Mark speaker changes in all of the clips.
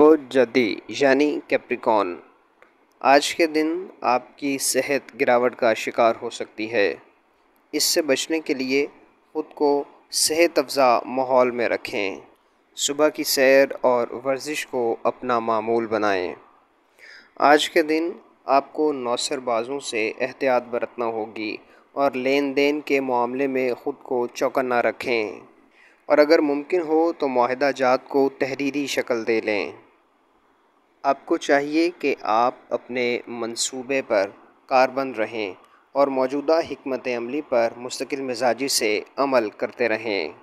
Speaker 1: बुध जदी यानी कैप्रिकॉन आज के दिन आपकी सेहत गिरावट का शिकार हो सकती है इससे बचने के लिए खुद को सेहत अफजा माहौल में रखें सुबह की सैर और वर्जिश को अपना मामूल बनाएं आज के दिन आपको नौसरबाजों से एहतियात बरतना होगी और लेन देन के मामले में ख़ुद को चौकन्ना रखें और अगर मुमकिन हो तो माहदा जात को तहरीरी शक्ल दे लें आपको चाहिए कि आप अपने मंसूबे पर कारबंद रहें और मौजूदा हमत अमली पर मुस्तकिल मिजाजी से अमल करते रहें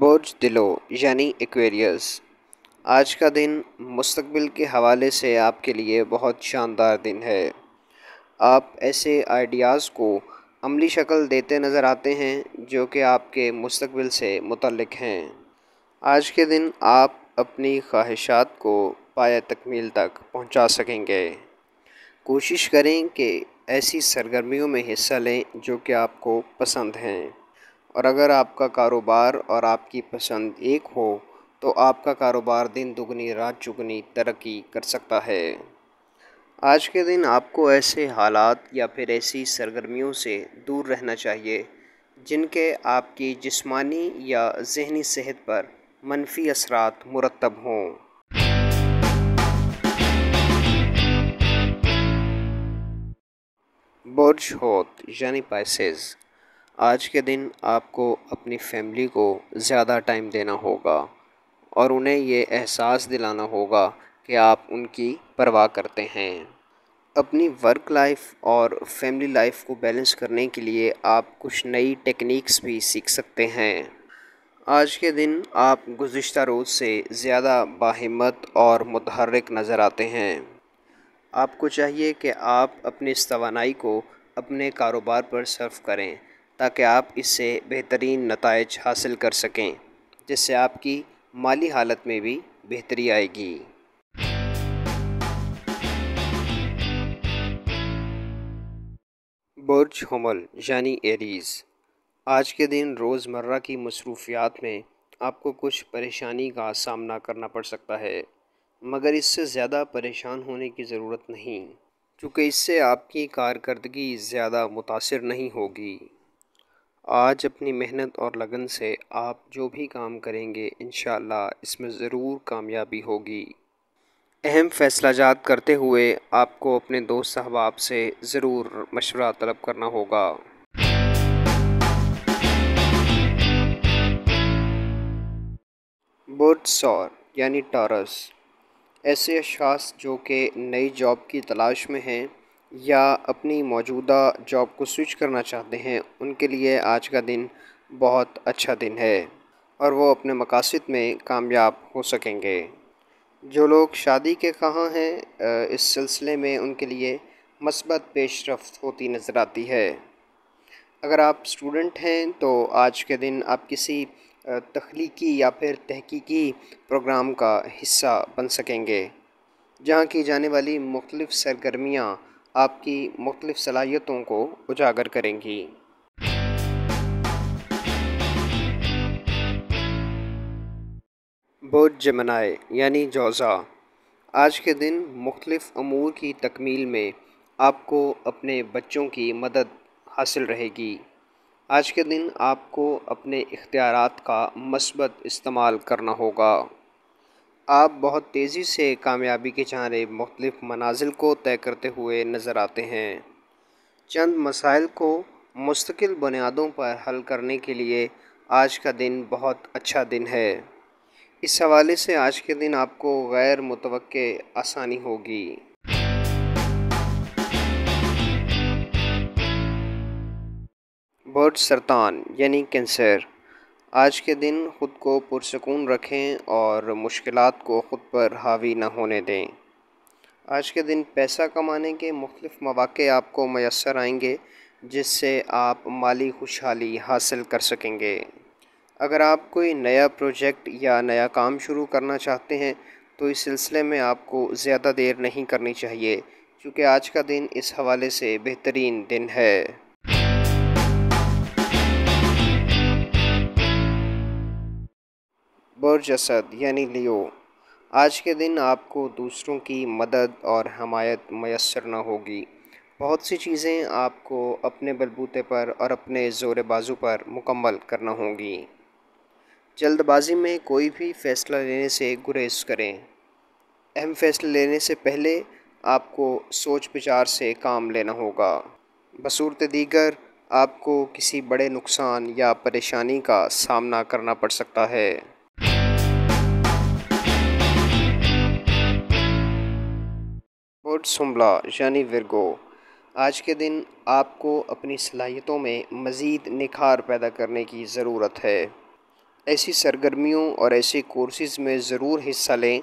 Speaker 1: बोझ दिलो यानी एक्वेरियस आज का दिन मुस्तबिल के हवाले से आपके लिए बहुत शानदार दिन है आप ऐसे आइडियाज़ को अमली शक्ल देते नज़र आते हैं जो कि आपके मुस्तबिल से मुतलक हैं आज के दिन आप अपनी ख्वाहिशात को पाया तकमील तक पहुंचा सकेंगे कोशिश करें कि ऐसी सरगर्मियों में हिस्सा लें जो कि आपको पसंद हैं और अगर आपका कारोबार और आपकी पसंद एक हो तो आपका कारोबार दिन दुगनी रात चुगनी तरक्की कर सकता है आज के दिन आपको ऐसे हालात या फिर ऐसी सरगर्मियों से दूर रहना चाहिए जिनके आपकी जिस्मानी या जहनी सेहत पर मनफी असरात मुरतब हों बुर्ज होत यानी पैसेज आज के दिन आपको अपनी फैमिली को ज़्यादा टाइम देना होगा और उन्हें ये एहसास दिलाना होगा कि आप उनकी परवाह करते हैं अपनी वर्क लाइफ और फैमिली लाइफ को बैलेंस करने के लिए आप कुछ नई टेक्निक्स भी सीख सकते हैं आज के दिन आप गुज्त रोज़ से ज़्यादा बाहिमत और मतहरक नज़र आते हैं आपको चाहिए कि आप अपनी इस तोानाई को अपने कारोबार पर सर्व करें ताकि आप इससे बेहतरीन नतज हासिल कर सकें जिससे आपकी माली हालत में भी बेहतरी आएगी बुर्ज हमल यानी एरीज़ आज के दिन रोज़मर्रा की मसरूफियात में आपको कुछ परेशानी का सामना करना पड़ सकता है मगर इससे ज़्यादा परेशान होने की ज़रूरत नहीं क्योंकि इससे आपकी कारकर्दगी ज़्यादा मुतासर नहीं होगी आज अपनी मेहनत और लगन से आप जो भी काम करेंगे इन इसमें ज़रूर कामयाबी होगी अहम फैसलाजात करते हुए आपको अपने दोस्त सहबाब से ज़रूर मशवरा तलब करना होगा बुट सौर यानी टॉरस ऐसे अशास जो कि नई जॉब की तलाश में हैं या अपनी मौजूदा जॉब को स्विच करना चाहते हैं उनके लिए आज का दिन बहुत अच्छा दिन है और वो अपने मकासद में कामयाब हो सकेंगे जो लोग शादी के कहाँ हैं इस सिलसिले में उनके लिए मस्बत पेशरफ होती नज़र आती है अगर आप स्टूडेंट हैं तो आज के दिन आप किसी तख्लीकी या फिर तहकीकी प्रोग्राम का हिस्सा बन सकेंगे जहाँ की जाने वाली मुख्तलिफ़ सरगर्मियाँ आपकी मुख्तलिफ़ सलाहियतों को उजागर करेंगी बोध जमनाए यानी जौज़ा आज के दिन मुख्तलिफ़ अमूर की तकमील में आपको अपने बच्चों की मदद हासिल रहेगी आज के दिन आपको अपने इख्तियार का मस्बत इस्तेमाल करना होगा आप बहुत तेज़ी से कामयाबी के चारे मुख्तफ मनाजिल को तय करते हुए नज़र आते हैं चंद मसाइल को मुस्तकिल बुनियादों पर हल करने के लिए आज का दिन बहुत अच्छा दिन है इस हवाले से आज के दिन आपको गैर मुतव आसानी होगी बर्ड सरतान यानी कैंसर आज के दिन ख़ुद को पुरसकून रखें और मुश्किल को ख़ुद पर हावी ना होने दें आज के दिन पैसा कमाने के मुख्तफ मौाक़े आपको मैसर आएंगे जिससे आप माली खुशहाली हासिल कर सकेंगे अगर आप कोई नया प्रोजेक्ट या नया काम शुरू करना चाहते हैं तो इस सिलसिले में आपको ज़्यादा देर नहीं करनी चाहिए क्योंकि आज का दिन इस हवाले से बेहतरीन दिन है बुरज असद यानी लियो आज के दिन आपको दूसरों की मदद और हमायत मैसर न होगी बहुत सी चीज़ें आपको अपने बलबूते पर और अपने ज़ोर बाजू पर मुकम्मल करना होंगी जल्दबाजी में कोई भी फैसला लेने से गुरेज करें अहम फैसले लेने से पहले आपको सोच विचार से काम लेना होगा बसूरत दीगर आपको किसी बड़े नुकसान या परेशानी का सामना करना पड़ सकता है शुमला यानी विरगो आज के दिन आपको अपनी सलाहियतों में मज़ीद निखार पैदा करने की ज़रूरत है ऐसी सरगर्मियों और ऐसे कोर्सेज में ज़रूर हिस्सा लें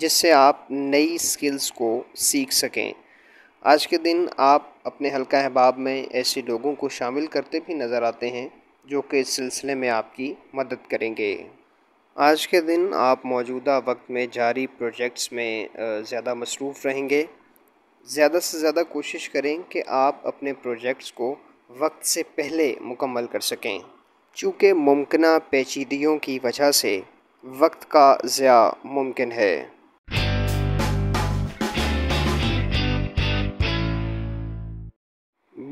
Speaker 1: जिससे आप नई स्किल्स को सीख सकें आज के दिन आप अपने हल्का अहबाब में ऐसे लोगों को शामिल करते भी नज़र आते हैं जो कि इस सिलसिले में आपकी मदद करेंगे आज के दिन आप मौजूदा वक्त में जारी प्रोजेक्ट्स में ज़्यादा मसरूफ़ रहेंगे ज़्यादा से ज़्यादा कोशिश करें कि आप अपने प्रोजेक्ट्स को वक्त से पहले मुकम्मल कर सकें चूँकि मुमकिन पेचीदगियों की वजह से वक्त का ज़्या मुमकिन है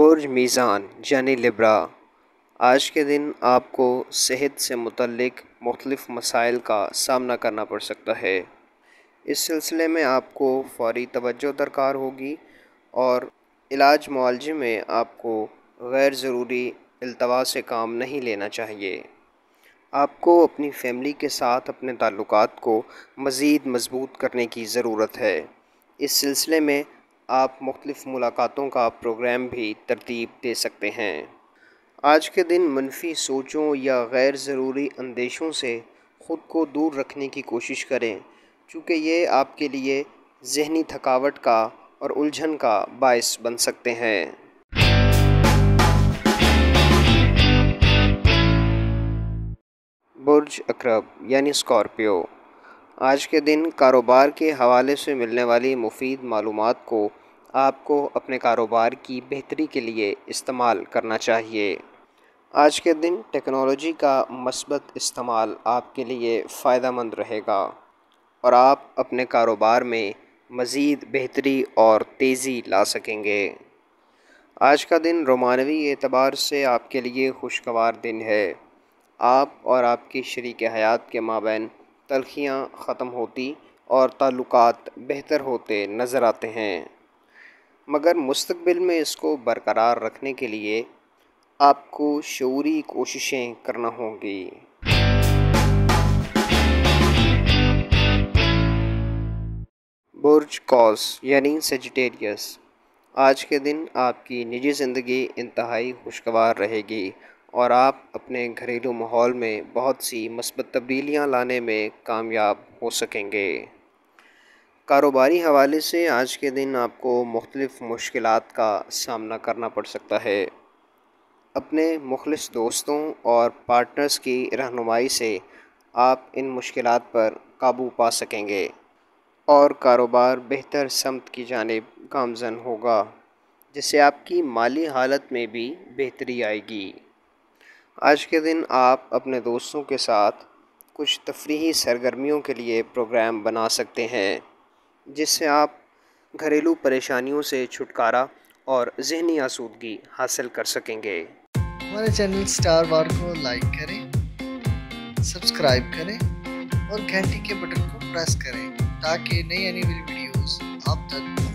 Speaker 1: बुर्ज मीज़ान यानी लिब्रा आज के दिन आपको सेहत से मुतलक मुख्तफ़ मसाइल का सामना करना पड़ सकता है इस सिलसिले में आपको फौरी तवज्जो दरकार होगी और इलाज मुआलजे में आपको गैर ज़रूरी अल्तवा से काम नहीं लेना चाहिए आपको अपनी फैमिली के साथ अपने ताल्लुक को मज़ीद मजबूत करने की ज़रूरत है इस सिलसिले में आप मुख्तफ मुलाकातों का प्रोग्राम भी तरतीब दे सकते हैं आज के दिन मनफी सोचों या गैर ज़रूरी अंदेशों से ख़ुद को दूर रखने की कोशिश करें चूँकि ये आपके लिए जहनी थकावट का और उलझन का बायस बन सकते हैं बुर्ज अक्रब यानी स्कॉर्पियो आज के दिन कारोबार के हवाले से मिलने वाली मुफीद मालूम को आपको अपने कारोबार की बेहतरी के लिए इस्तेमाल करना चाहिए आज के दिन टेक्नोलॉजी का मस्बत इस्तेमाल आपके लिए फ़ायदा मंद रहेगा और आप अपने कारोबार में मज़ीद बेहतरी और तेज़ी ला सकेंगे आज का दिन रोमानवी एतबार से आपके लिए खुशगवार दिन है आप और आपकी शरीक हयात के माबेन तलखियाँ ख़त्म होती और ताल्लुक बेहतर होते नज़र आते हैं मगर मुस्तबिल में इसको बरकरार रखने के लिए आपको शूरी कोशिशें करना होंगी बुर्ज कॉस यानी सेजिटेरियस आज के दिन आपकी निजी ज़िंदगी इंतहाई खुशगवार रहेगी और आप अपने घरेलू माहौल में बहुत सी मस्बत तब्दीलियाँ लाने में कामयाब हो सकेंगे कारोबारी हवाले से आज के दिन आपको मुख्तलिफ़ मुश्किल का सामना करना पड़ सकता है अपने मुखलस दोस्तों और पार्टनर्स की रहनुमाई से आप इन मुश्किल पर काबू पा सकेंगे और कारोबार बेहतर समत की जानब गामजन होगा जिससे आपकी माली हालत में भी बेहतरी आएगी आज के दिन आप अपने दोस्तों के साथ कुछ तफरी सरगर्मियों के लिए प्रोग्राम बना सकते हैं जिससे आप घरेलू परेशानियों से छुटकारा और जहनी आसूदगी हासिल कर सकेंगे हमारे चैनल स्टार वार को लाइक करें सब्सक्राइब करें और घंटी के बटन को प्रेस करें ताकि नई आने वाली वीडियोस आप तक